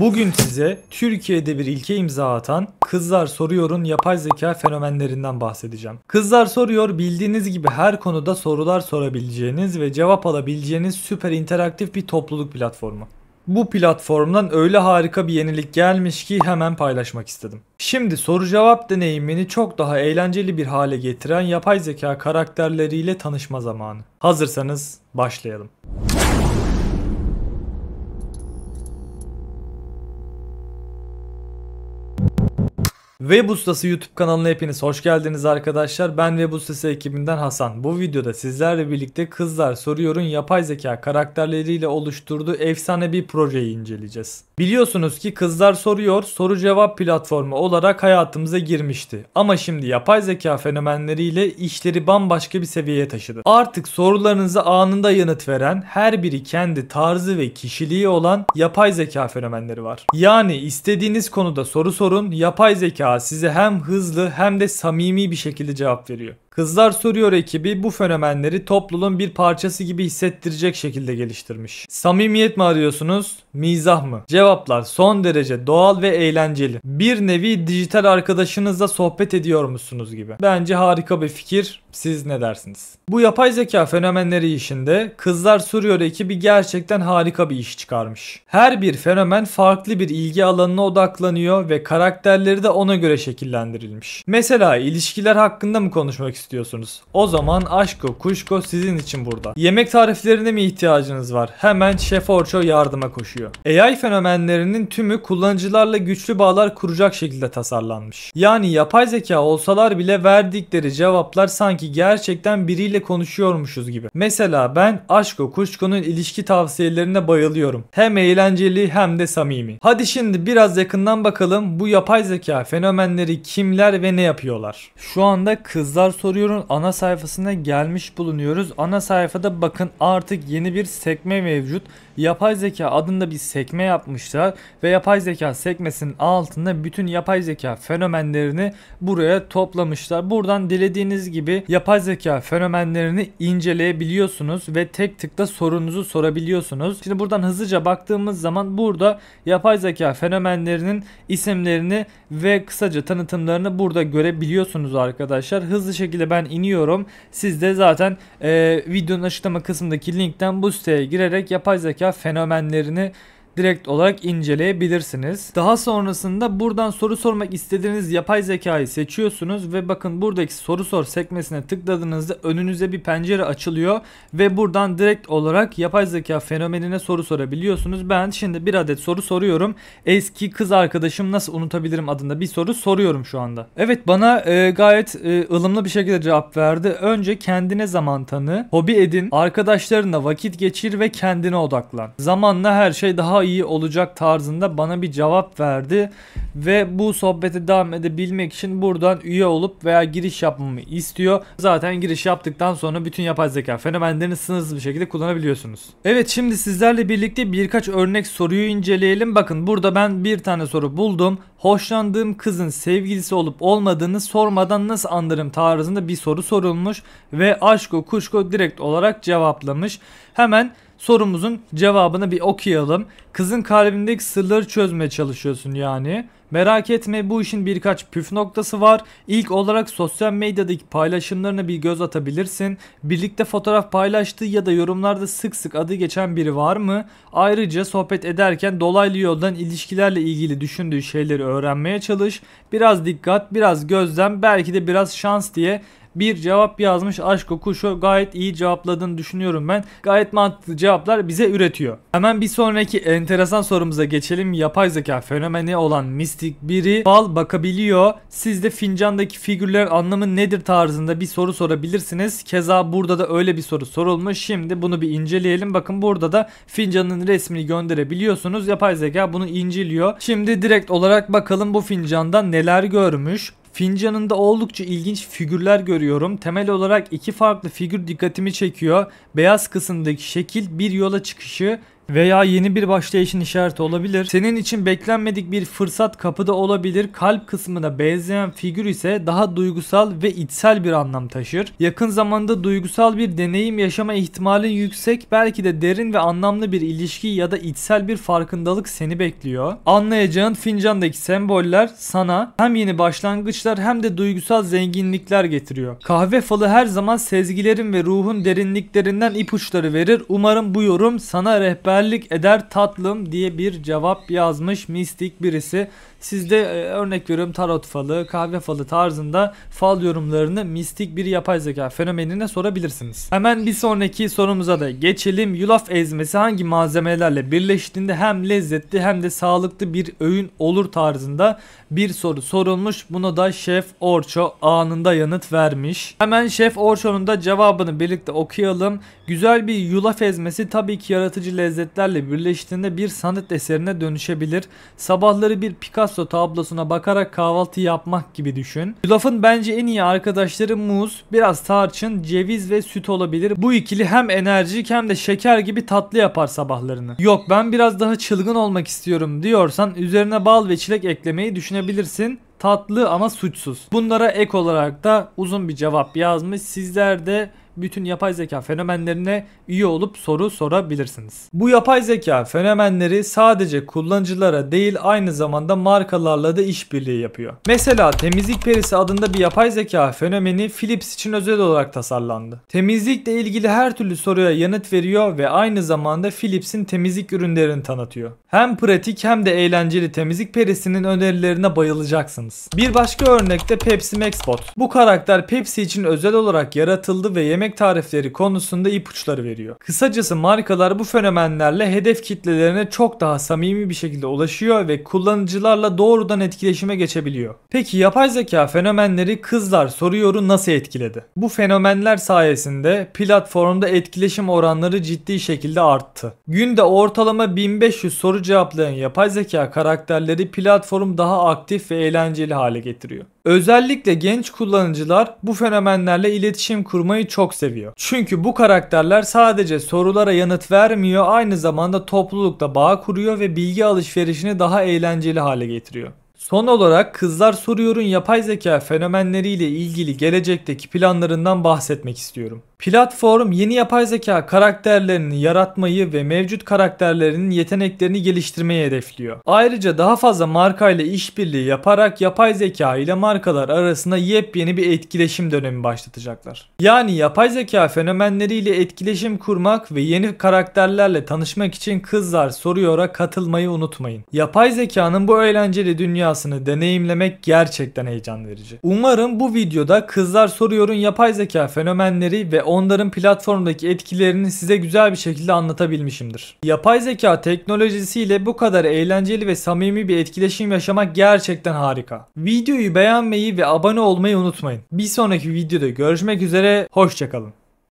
Bugün size Türkiye'de bir ilke imza atan Kızlar Soruyor'un yapay zeka fenomenlerinden bahsedeceğim. Kızlar Soruyor bildiğiniz gibi her konuda sorular sorabileceğiniz ve cevap alabileceğiniz süper interaktif bir topluluk platformu. Bu platformdan öyle harika bir yenilik gelmiş ki hemen paylaşmak istedim. Şimdi soru cevap deneyimini çok daha eğlenceli bir hale getiren yapay zeka karakterleriyle tanışma zamanı. Hazırsanız başlayalım. Web Ustası YouTube kanalına hepiniz hoş geldiniz arkadaşlar. Ben Web Ustası ekibinden Hasan. Bu videoda sizlerle birlikte Kızlar Soruyor'un yapay zeka karakterleriyle oluşturduğu efsane bir projeyi inceleyeceğiz. Biliyorsunuz ki Kızlar Soruyor soru cevap platformu olarak hayatımıza girmişti. Ama şimdi yapay zeka fenomenleriyle işleri bambaşka bir seviyeye taşıdı. Artık sorularınızı anında yanıt veren, her biri kendi tarzı ve kişiliği olan yapay zeka fenomenleri var. Yani istediğiniz konuda soru sorun, yapay zeka size hem hızlı hem de samimi bir şekilde cevap veriyor. Kızlar Soruyor ekibi bu fenomenleri topluluğun bir parçası gibi hissettirecek şekilde geliştirmiş. Samimiyet mi arıyorsunuz? Mizah mı? Cevaplar son derece doğal ve eğlenceli. Bir nevi dijital arkadaşınızla sohbet ediyor musunuz gibi. Bence harika bir fikir. Siz ne dersiniz? Bu yapay zeka fenomenleri işinde Kızlar Soruyor ekibi gerçekten harika bir iş çıkarmış. Her bir fenomen farklı bir ilgi alanına odaklanıyor ve karakterleri de ona göre şekillendirilmiş. Mesela ilişkiler hakkında mı konuşmak istiyorsunuz? istiyorsunuz. O zaman aşko kuşko sizin için burada. Yemek tariflerine mi ihtiyacınız var? Hemen Şef Orço yardıma koşuyor. AI fenomenlerinin tümü kullanıcılarla güçlü bağlar kuracak şekilde tasarlanmış. Yani yapay zeka olsalar bile verdikleri cevaplar sanki gerçekten biriyle konuşuyormuşuz gibi. Mesela ben Aşko Kuşko'nun ilişki tavsiyelerine bayılıyorum. Hem eğlenceli hem de samimi. Hadi şimdi biraz yakından bakalım bu yapay zeka fenomenleri kimler ve ne yapıyorlar? Şu anda kızlar soru soruyorum ana sayfasına gelmiş bulunuyoruz. Ana sayfada bakın artık yeni bir sekme mevcut. Yapay zeka adında bir sekme yapmışlar ve yapay zeka sekmesinin altında bütün yapay zeka fenomenlerini buraya toplamışlar. Buradan dilediğiniz gibi yapay zeka fenomenlerini inceleyebiliyorsunuz ve tek tıkla sorunuzu sorabiliyorsunuz. Şimdi buradan hızlıca baktığımız zaman burada yapay zeka fenomenlerinin isimlerini ve kısaca tanıtımlarını burada görebiliyorsunuz arkadaşlar. Hızlı şekilde şekilde ben iniyorum. Siz de zaten e, videonun açıklama kısmındaki linkten bu siteye girerek yapay zeka fenomenlerini direkt olarak inceleyebilirsiniz. Daha sonrasında buradan soru sormak istediğiniz yapay zekayı seçiyorsunuz ve bakın buradaki soru sor sekmesine tıkladığınızda önünüze bir pencere açılıyor ve buradan direkt olarak yapay zeka fenomenine soru sorabiliyorsunuz. Ben şimdi bir adet soru soruyorum. Eski kız arkadaşım nasıl unutabilirim adında bir soru soruyorum şu anda. Evet bana e, gayet e, ılımlı bir şekilde cevap verdi. Önce kendine zaman tanı, hobi edin, arkadaşlarınla vakit geçir ve kendine odaklan. Zamanla her şey daha iyi iyi olacak tarzında bana bir cevap verdi. Ve bu sohbete devam edebilmek için buradan üye olup veya giriş yapmamı istiyor. Zaten giriş yaptıktan sonra bütün yapay zeka fenomenlerini sınırsız bir şekilde kullanabiliyorsunuz. Evet şimdi sizlerle birlikte birkaç örnek soruyu inceleyelim. Bakın burada ben bir tane soru buldum. Hoşlandığım kızın sevgilisi olup olmadığını sormadan nasıl anlarım tarzında bir soru sorulmuş ve aşko kuşko direkt olarak cevaplamış. Hemen sorumuzun cevabını bir okuyalım. Kızın kalbindeki sırları çözmeye çalışıyorsun yani. Merak etme bu işin birkaç püf noktası var. İlk olarak sosyal medyadaki paylaşımlarına bir göz atabilirsin. Birlikte fotoğraf paylaştığı ya da yorumlarda sık sık adı geçen biri var mı? Ayrıca sohbet ederken dolaylı yoldan ilişkilerle ilgili düşündüğü şeyleri öğrenmeye çalış. Biraz dikkat, biraz gözlem, belki de biraz şans diye bir cevap yazmış aşk okuşu gayet iyi cevapladığını düşünüyorum ben. Gayet mantıklı cevaplar bize üretiyor. Hemen bir sonraki enteresan sorumuza geçelim. Yapay zeka fenomeni olan Mr artistik biri bal bakabiliyor. Siz de fincandaki figürler anlamı nedir tarzında bir soru sorabilirsiniz. Keza burada da öyle bir soru sorulmuş. Şimdi bunu bir inceleyelim. Bakın burada da fincanın resmini gönderebiliyorsunuz. Yapay zeka bunu inceliyor. Şimdi direkt olarak bakalım bu fincanda neler görmüş. Fincanında oldukça ilginç figürler görüyorum. Temel olarak iki farklı figür dikkatimi çekiyor. Beyaz kısımdaki şekil bir yola çıkışı, veya yeni bir başlayışın işareti olabilir. Senin için beklenmedik bir fırsat kapıda olabilir. Kalp kısmına benzeyen figür ise daha duygusal ve içsel bir anlam taşır. Yakın zamanda duygusal bir deneyim yaşama ihtimalin yüksek. Belki de derin ve anlamlı bir ilişki ya da içsel bir farkındalık seni bekliyor. Anlayacağın fincandaki semboller sana hem yeni başlangıçlar hem de duygusal zenginlikler getiriyor. Kahve falı her zaman sezgilerin ve ruhun derinliklerinden ipuçları verir. Umarım bu yorum sana rehber tembellik eder tatlım diye bir cevap yazmış mistik birisi. Sizde e, örnek veriyorum tarot falı, kahve falı tarzında fal yorumlarını mistik bir yapay zeka fenomenine sorabilirsiniz. Hemen bir sonraki sorumuza da geçelim. Yulaf ezmesi hangi malzemelerle birleştiğinde hem lezzetli hem de sağlıklı bir öğün olur tarzında bir soru sorulmuş. Buna da Şef Orço anında yanıt vermiş. Hemen Şef Orço'nun da cevabını birlikte okuyalım. Güzel bir yulaf ezmesi tabii ki yaratıcı lezzet sanetlerle birleştiğinde bir sanat eserine dönüşebilir. Sabahları bir Picasso tablosuna bakarak kahvaltı yapmak gibi düşün. Yulafın bence en iyi arkadaşları muz, biraz tarçın, ceviz ve süt olabilir. Bu ikili hem enerjik hem de şeker gibi tatlı yapar sabahlarını. Yok ben biraz daha çılgın olmak istiyorum diyorsan üzerine bal ve çilek eklemeyi düşünebilirsin tatlı ama suçsuz. Bunlara ek olarak da uzun bir cevap yazmış. Sizler de bütün yapay zeka fenomenlerine üye olup soru sorabilirsiniz. Bu yapay zeka fenomenleri sadece kullanıcılara değil aynı zamanda markalarla da işbirliği yapıyor. Mesela temizlik perisi adında bir yapay zeka fenomeni Philips için özel olarak tasarlandı. Temizlikle ilgili her türlü soruya yanıt veriyor ve aynı zamanda Philips'in temizlik ürünlerini tanıtıyor. Hem pratik hem de eğlenceli temizlik perisinin önerilerine bayılacaksınız. Bir başka örnek de Pepsi Max Bot. Bu karakter Pepsi için özel olarak yaratıldı ve yemek yemek tarifleri konusunda ipuçları veriyor. Kısacası markalar bu fenomenlerle hedef kitlelerine çok daha samimi bir şekilde ulaşıyor ve kullanıcılarla doğrudan etkileşime geçebiliyor. Peki yapay zeka fenomenleri kızlar soruyoru nasıl etkiledi? Bu fenomenler sayesinde platformda etkileşim oranları ciddi şekilde arttı. Günde ortalama 1500 soru cevaplayan yapay zeka karakterleri platform daha aktif ve eğlenceli hale getiriyor. Özellikle genç kullanıcılar bu fenomenlerle iletişim kurmayı çok seviyor. Çünkü bu karakterler sadece sorulara yanıt vermiyor aynı zamanda toplulukta bağ kuruyor ve bilgi alışverişini daha eğlenceli hale getiriyor. Son olarak kızlar soruyorun yapay zeka fenomenleriyle ilgili gelecekteki planlarından bahsetmek istiyorum. Platform yeni yapay zeka karakterlerini yaratmayı ve mevcut karakterlerinin yeteneklerini geliştirmeyi hedefliyor. Ayrıca daha fazla markayla işbirliği yaparak yapay zeka ile markalar arasında yepyeni bir etkileşim dönemi başlatacaklar. Yani yapay zeka fenomenleriyle etkileşim kurmak ve yeni karakterlerle tanışmak için kızlar soruyora katılmayı unutmayın. Yapay zekanın bu eğlenceli dünyasını deneyimlemek gerçekten heyecan verici. Umarım bu videoda kızlar soruyorun yapay zeka fenomenleri ve onların platformdaki etkilerini size güzel bir şekilde anlatabilmişimdir. Yapay zeka teknolojisiyle bu kadar eğlenceli ve samimi bir etkileşim yaşamak gerçekten harika. Videoyu beğenmeyi ve abone olmayı unutmayın. Bir sonraki videoda görüşmek üzere, hoşçakalın.